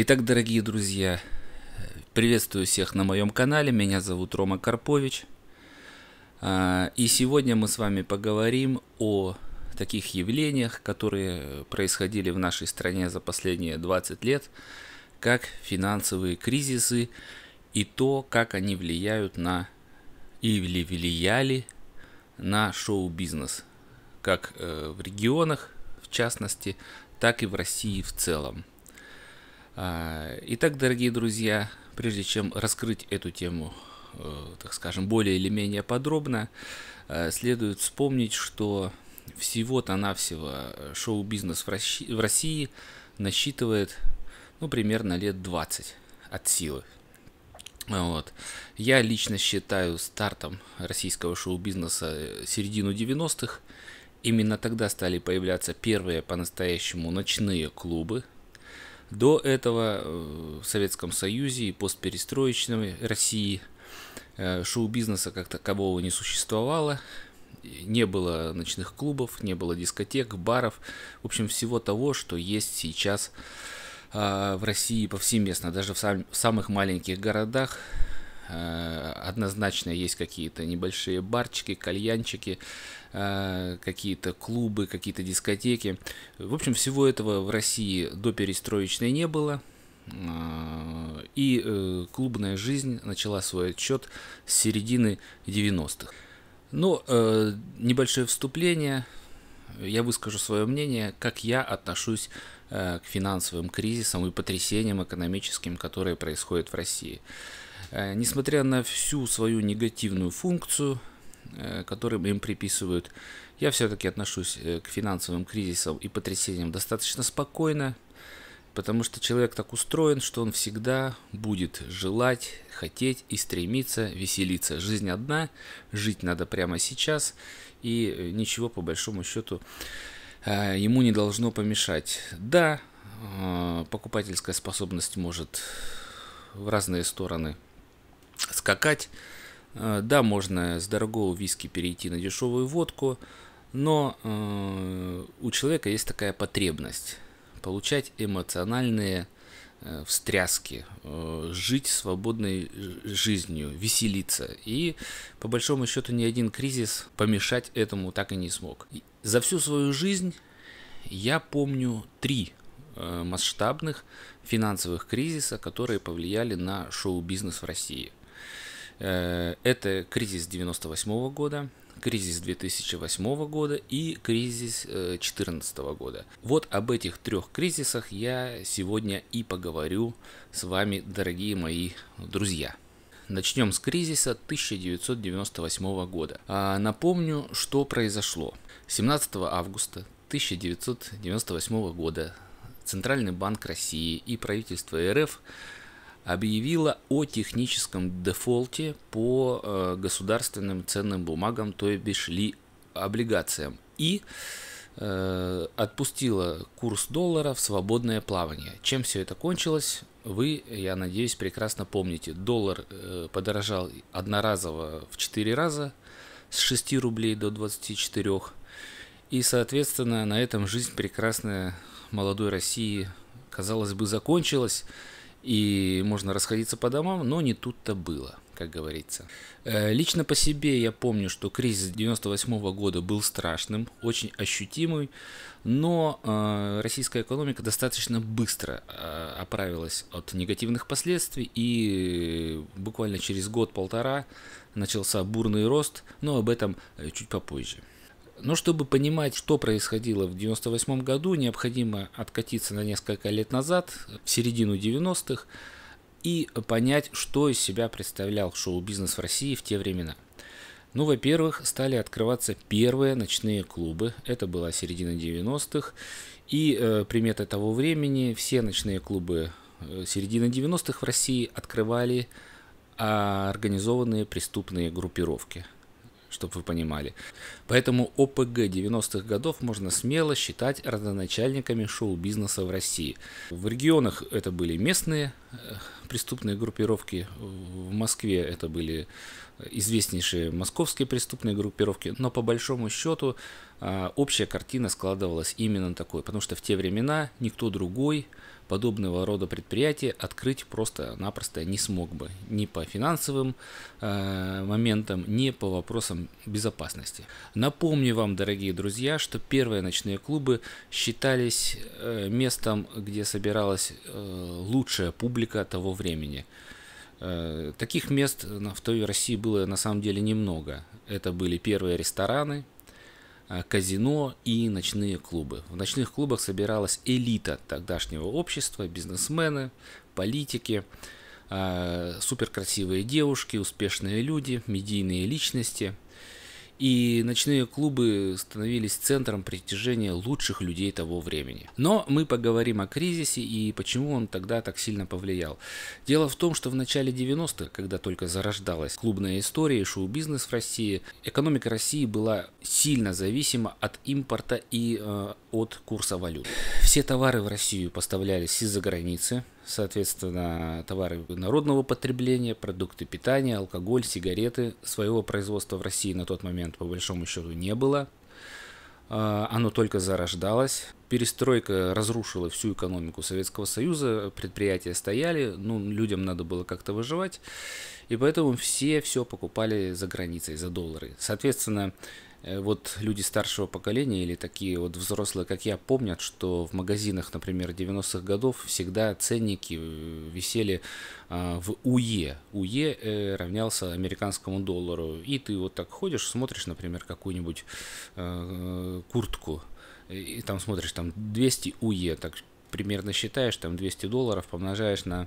Итак, дорогие друзья, приветствую всех на моем канале. Меня зовут Рома Карпович. А, и сегодня мы с вами поговорим о таких явлениях, которые происходили в нашей стране за последние 20 лет, как финансовые кризисы и то, как они влияют на или влияли на шоу-бизнес, как э, в регионах в частности, так и в России в целом. А, итак, дорогие друзья, прежде чем раскрыть эту тему, э, так скажем, более или менее подробно, э, следует вспомнить, что всего-то навсего шоу-бизнес в России насчитывает ну, примерно лет 20 от силы. Вот. Я лично считаю стартом российского шоу-бизнеса э, середину 90-х. Именно тогда стали появляться первые по-настоящему ночные клубы, до этого э, в Советском Союзе и постперестроечной России э, шоу-бизнеса как такового не существовало. Не было ночных клубов, не было дискотек, баров. В общем, всего того, что есть сейчас а, в России повсеместно. Даже в, в самых маленьких городах Э, однозначно есть какие-то небольшие барчики, кальянчики, э, какие-то клубы, какие-то дискотеки. В общем, всего этого в России до перестроечной не было. Э, и клубная жизнь начала свой отчет с середины 90-х. Но небольшое вступление. Я выскажу свое мнение, как я отношусь к финансовым кризисам и потрясениям экономическим, которые происходят в России. Э, несмотря на всю свою негативную функцию, э, которую им приписывают, я все-таки отношусь э, к финансовым кризисам и потрясениям достаточно спокойно, потому что человек так устроен, что он всегда будет желать, хотеть и стремиться веселиться. Жизнь одна, жить надо прямо сейчас, и ничего по большому счету ему не должно помешать. Да, покупательская способность может в разные стороны скакать. Э, да, можно с дорогого виски перейти на дешевую водку, но э, у человека есть такая потребность получать эмоциональные э, встряски, жить свободной жизнью, веселиться. И по большому счету ни один кризис помешать этому так и не смог. За всю свою жизнь я помню три масштабных финансовых кризиса, которые повлияли на шоу-бизнес в России. Э, это кризис 98 -го года, кризис 2008 года и кризис 2014 э, года. Вот об этих трех кризисах я сегодня и поговорю с вами, дорогие мои друзья. Начнем с кризиса 1998 года. А, напомню, что произошло. 17 августа 1998 года Центральный банк России и правительство РФ объявила о техническом дефолте по э, государственным ценным бумагам, то бишь ли облигациям, и э, отпустила курс доллара в свободное плавание. Чем все это кончилось, вы, я надеюсь, прекрасно помните. Доллар э, подорожал одноразово в 4 раза, с 6 рублей до 24. И, соответственно, на этом жизнь прекрасная молодой России, казалось бы, закончилась и можно расходиться по домам, но не тут-то было, как говорится. Э, лично по себе я помню, что кризис 98 -го года был страшным, очень ощутимый, но э, российская экономика достаточно быстро э, оправилась от негативных последствий, и буквально через год-полтора начался бурный рост, но об этом чуть попозже. Но чтобы понимать, что происходило в 1998 году, необходимо откатиться на несколько лет назад, в середину 90-х, и понять, что из себя представлял шоу-бизнес в России в те времена. Ну, во-первых, стали открываться первые ночные клубы, это была середина 90-х, и э, примета того времени, все ночные клубы э, середины 90-х в России открывали а организованные преступные группировки – чтобы вы понимали. Поэтому ОПГ 90-х годов можно смело считать родоначальниками шоу-бизнеса в России. В регионах это были местные э, преступные группировки, в Москве это были известнейшие московские преступные группировки, но по большому счету а, общая картина складывалась именно такой, потому что в те времена никто другой подобного рода предприятие открыть просто-напросто не смог бы ни по финансовым э, моментам, ни по вопросам безопасности. Напомню вам, дорогие друзья, что первые ночные клубы считались э, местом, где собиралась э, лучшая публика того времени. Э, таких мест э, в той России было на самом деле немного. Это были первые рестораны, Э, казино и ночные клубы. В ночных клубах собиралась элита тогдашнего общества, бизнесмены, политики, э, суперкрасивые девушки, успешные люди, медийные личности – и ночные клубы становились центром притяжения лучших людей того времени. Но мы поговорим о кризисе и почему он тогда так сильно повлиял. Дело в том, что в начале 90-х, когда только зарождалась клубная история и шоу-бизнес в России, экономика России была сильно зависима от импорта и э, от курса валют. Все товары в Россию поставлялись из-за границы, соответственно, товары народного потребления, продукты питания, алкоголь, сигареты. Своего производства в России на тот момент по большому счету не было. А, оно только зарождалось. Перестройка разрушила всю экономику Советского Союза, предприятия стояли, ну, людям надо было как-то выживать, и поэтому все все покупали за границей, за доллары. Соответственно, Э, вот люди старшего поколения или такие вот взрослые, как я, помнят, что в магазинах, например, 90-х годов всегда ценники э, висели а, в УЕ. УЕ э, равнялся американскому доллару. И ты вот так ходишь, смотришь, например, какую-нибудь куртку, и там смотришь, там 200 УЕ, так примерно считаешь, там 200 долларов помножаешь на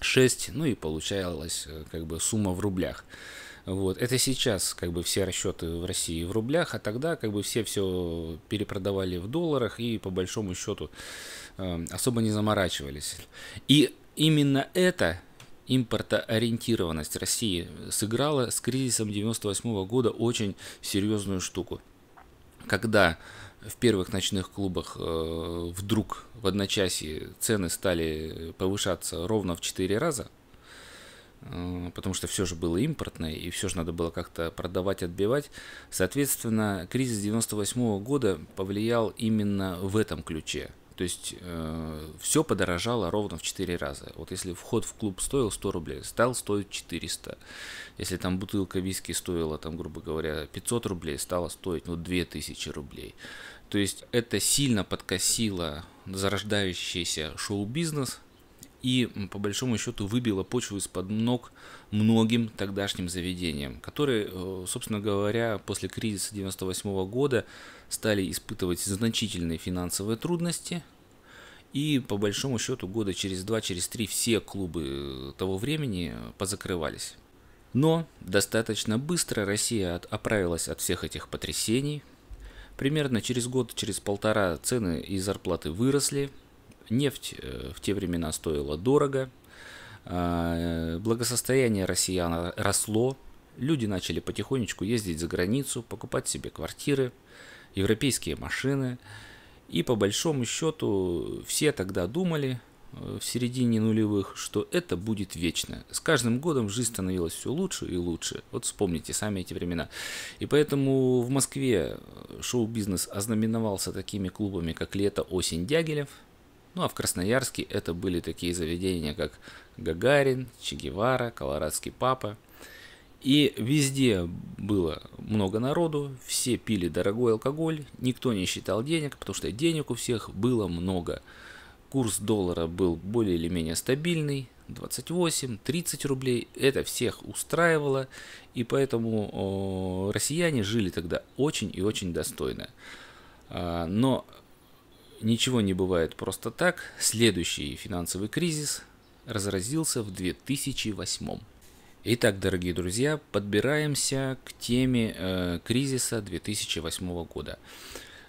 6, ну и получалась как бы сумма в рублях. Вот. Это сейчас как бы все расчеты в России в рублях, а тогда как бы все все перепродавали в долларах и по большому счету э, особо не заморачивались. И именно это импортоориентированность России сыграла с кризисом 98 года очень серьезную штуку. Когда в первых ночных клубах э, вдруг в одночасье цены стали повышаться ровно в 4 раза – потому что все же было импортное, и все же надо было как-то продавать, отбивать. Соответственно, кризис 98 -го года повлиял именно в этом ключе. То есть э, все подорожало ровно в 4 раза. Вот если вход в клуб стоил 100 рублей, стал стоить 400. Если там бутылка виски стоила, там, грубо говоря, 500 рублей, стала стоить ну, 2000 рублей. То есть это сильно подкосило зарождающийся шоу-бизнес, и, по большому счету, выбило почву из-под ног многим тогдашним заведениям, которые, э, собственно говоря, после кризиса 1998 года стали испытывать значительные финансовые трудности, и по большому счету года через два, через три все клубы э, того времени э, позакрывались. Но достаточно быстро Россия от, оправилась от всех этих потрясений. Примерно через год, через полтора цены и зарплаты выросли, нефть э, в те времена стоила дорого, а, э, благосостояние россиян росло, люди начали потихонечку ездить за границу, покупать себе квартиры, европейские машины. И по большому счету все тогда думали э, в середине нулевых, что это будет вечно. С каждым годом жизнь становилась все лучше и лучше. Вот вспомните сами эти времена. И поэтому в Москве шоу-бизнес ознаменовался такими клубами, как «Лето», «Осень», «Дягилев», ну а в Красноярске это были такие заведения, как Гагарин, Че Гевара, Колорадский Папа. И везде было много народу, все пили дорогой алкоголь, никто не считал денег, потому что денег у всех было много. Курс доллара был более или менее стабильный, 28-30 рублей, это всех устраивало, и поэтому о, россияне жили тогда очень и очень достойно. А, но ничего не бывает просто так, следующий финансовый кризис разразился в 2008. Итак, дорогие друзья, подбираемся к теме э, кризиса 2008 года.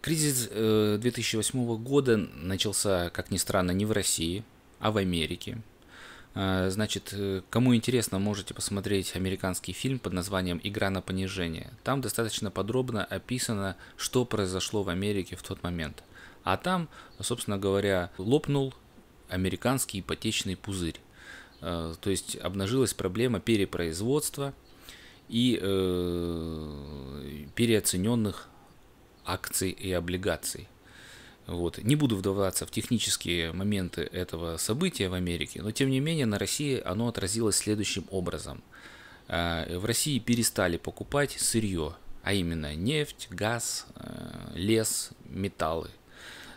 Кризис э, 2008 года начался, как ни странно, не в России, а в Америке. Э, значит, э, кому интересно, можете посмотреть американский фильм под названием «Игра на понижение». Там достаточно подробно описано, что произошло в Америке в тот момент – а там, собственно говоря, лопнул американский ипотечный пузырь. Э, то есть обнажилась проблема перепроизводства и э, переоцененных акций и облигаций. Вот. Не буду вдаваться в технические моменты этого события в Америке, но тем не менее на России оно отразилось следующим образом. Э, в России перестали покупать сырье, а именно нефть, газ, лес, металлы –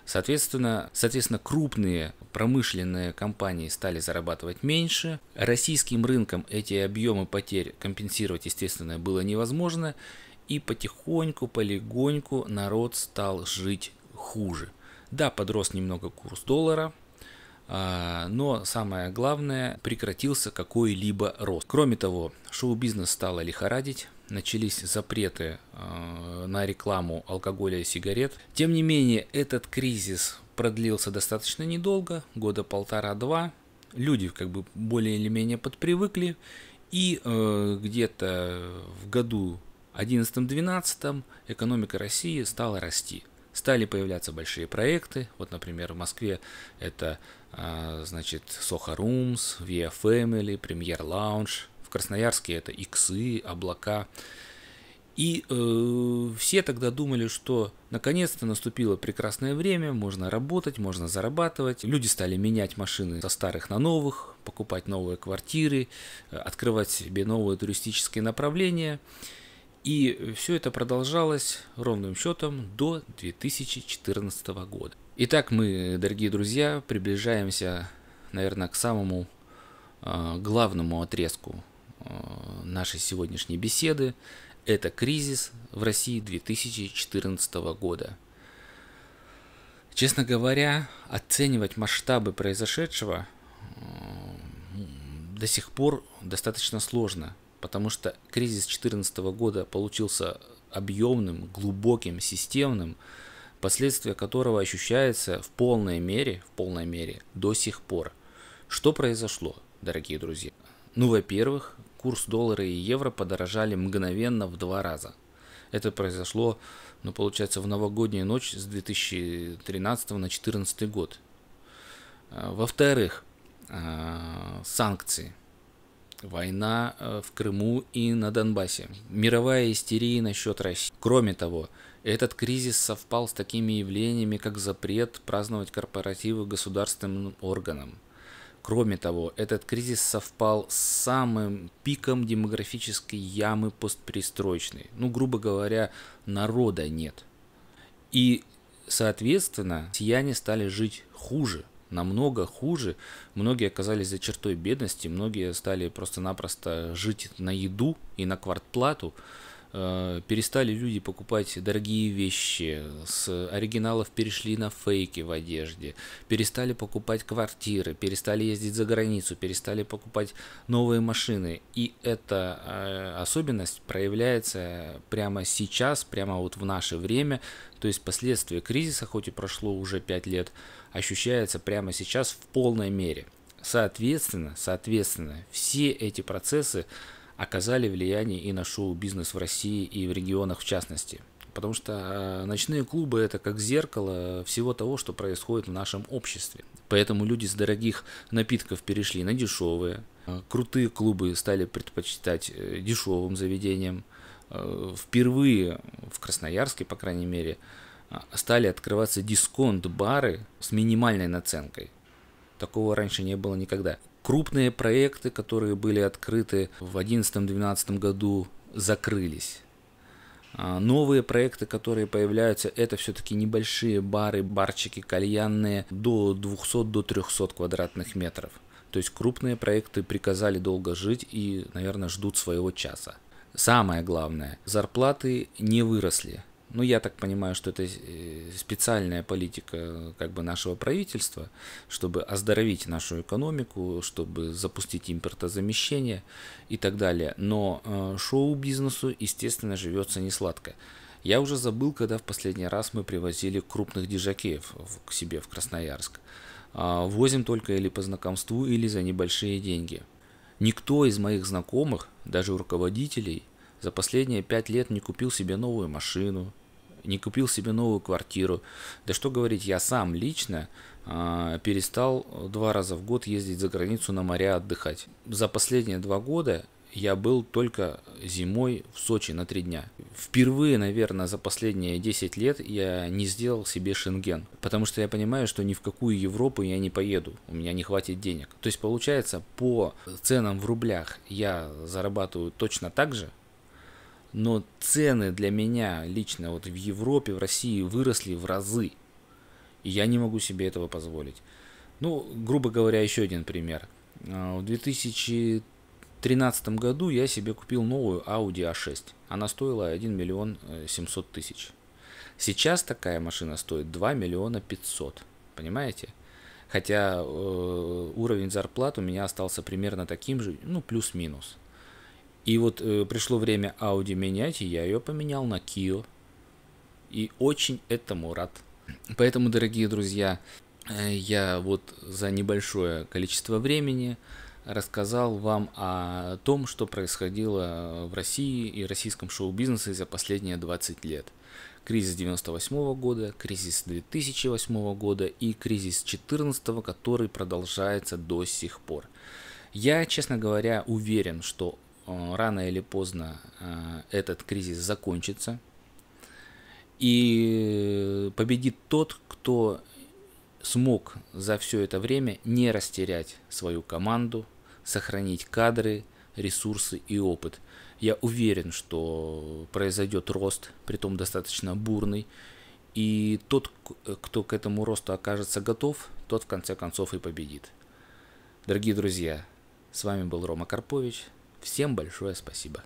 Соответственно, соответственно, крупные промышленные компании стали зарабатывать меньше. Российским рынком эти объемы потерь компенсировать, естественно, было невозможно. И потихоньку, полегоньку народ стал жить хуже. Да, подрос немного курс доллара, а, но самое главное, прекратился какой-либо рост. Кроме того, шоу-бизнес стало лихорадить, начались запреты а, на рекламу алкоголя и сигарет. Тем не менее, этот кризис продлился достаточно недолго, года полтора-два. Люди как бы более или менее подпривыкли, и э, где-то в году 11-12 экономика России стала расти стали появляться большие проекты. Вот, например, в Москве это, а, значит, Soho Rooms, Via Family, Premier Lounge. В Красноярске это Иксы, Облака. И э, все тогда думали, что наконец-то наступило прекрасное время, можно работать, можно зарабатывать. Люди стали менять машины со старых на новых, покупать новые квартиры, э, открывать себе новые туристические направления. И все это продолжалось ровным счетом до 2014 года. Итак, мы, дорогие друзья, приближаемся, наверное, к самому э, главному отрезку э, нашей сегодняшней беседы. Это кризис в России 2014 года. Честно говоря, оценивать масштабы произошедшего э, до сих пор достаточно сложно – потому что кризис 2014 года получился объемным, глубоким, системным, последствия которого ощущается в полной мере, в полной мере до сих пор. Что произошло, дорогие друзья? Ну, во-первых, курс доллара и евро подорожали мгновенно в два раза. Это произошло, ну, получается, в новогоднюю ночь с 2013 на 2014 год. А, во-вторых, а, санкции – война э, в Крыму и на Донбассе, мировая истерия насчет России. Кроме того, этот кризис совпал с такими явлениями, как запрет праздновать корпоративы государственным органам. Кроме того, этот кризис совпал с самым пиком демографической ямы постперестроечной. Ну, грубо говоря, народа нет. И, соответственно, сияне стали жить хуже – намного хуже. Многие оказались за чертой бедности, многие стали просто-напросто жить на еду и на квартплату. Э, перестали люди покупать дорогие вещи, с оригиналов перешли на фейки в одежде, перестали покупать квартиры, перестали ездить за границу, перестали покупать новые машины. И эта э, особенность проявляется прямо сейчас, прямо вот в наше время. То есть последствия кризиса, хоть и прошло уже 5 лет, ощущается прямо сейчас в полной мере. Соответственно, соответственно, все эти процессы оказали влияние и на шоу-бизнес в России и в регионах в частности. Потому что а, ночные клубы это как зеркало всего того, что происходит в нашем обществе. Поэтому люди с дорогих напитков перешли на дешевые. А, крутые клубы стали предпочитать э, дешевым заведениям. А, впервые в Красноярске, по крайней мере, стали открываться дисконт-бары с минимальной наценкой. Такого раньше не было никогда. Крупные проекты, которые были открыты в 2011-2012 году, закрылись. А, новые проекты, которые появляются, это все-таки небольшие бары, барчики, кальянные до 200-300 до 300 квадратных метров. То есть крупные проекты приказали долго жить и, наверное, ждут своего часа. Самое главное, зарплаты не выросли. Ну, я так понимаю, что это э, специальная политика э, как бы нашего правительства, чтобы оздоровить нашу экономику, чтобы запустить импортозамещение и так далее. Но э, шоу-бизнесу, естественно, живется не сладко. Я уже забыл, когда в последний раз мы привозили крупных дежакеев к себе в Красноярск. А, возим только или по знакомству, или за небольшие деньги. Никто из моих знакомых, даже руководителей, за последние пять лет не купил себе новую машину, не купил себе новую квартиру. Да что говорить, я сам лично э, перестал два раза в год ездить за границу на моря отдыхать. За последние два года я был только зимой в Сочи на три дня. Впервые, наверное, за последние 10 лет я не сделал себе шенген, потому что я понимаю, что ни в какую Европу я не поеду, у меня не хватит денег. То есть получается, по ценам в рублях я зарабатываю точно так же, но цены для меня лично вот в Европе, в России выросли в разы. И я не могу себе этого позволить. Ну, грубо говоря, еще один пример. А, в 2013 году я себе купил новую Audi A6. А Она стоила 1 миллион 700 э, тысяч. Сейчас такая машина стоит 2 миллиона 500. Понимаете? Хотя э, уровень зарплат у меня остался примерно таким же, ну плюс-минус. И вот э, пришло время Audi менять, и я ее поменял на Kia. И очень этому рад. Поэтому, дорогие друзья, э, я вот за небольшое количество времени рассказал вам о том, что происходило в России и российском шоу-бизнесе за последние 20 лет. Кризис 98 года, кризис 2008 года и кризис 2014, который продолжается до сих пор. Я, честно говоря, уверен, что Э, рано или поздно э, этот кризис закончится. И победит тот, кто смог за все это время не растерять свою команду, сохранить кадры, ресурсы и опыт. Я уверен, что произойдет рост, при том достаточно бурный, и тот, кто к этому росту окажется готов, тот в конце концов и победит. Дорогие друзья, с вами был Рома Карпович. Всем большое спасибо.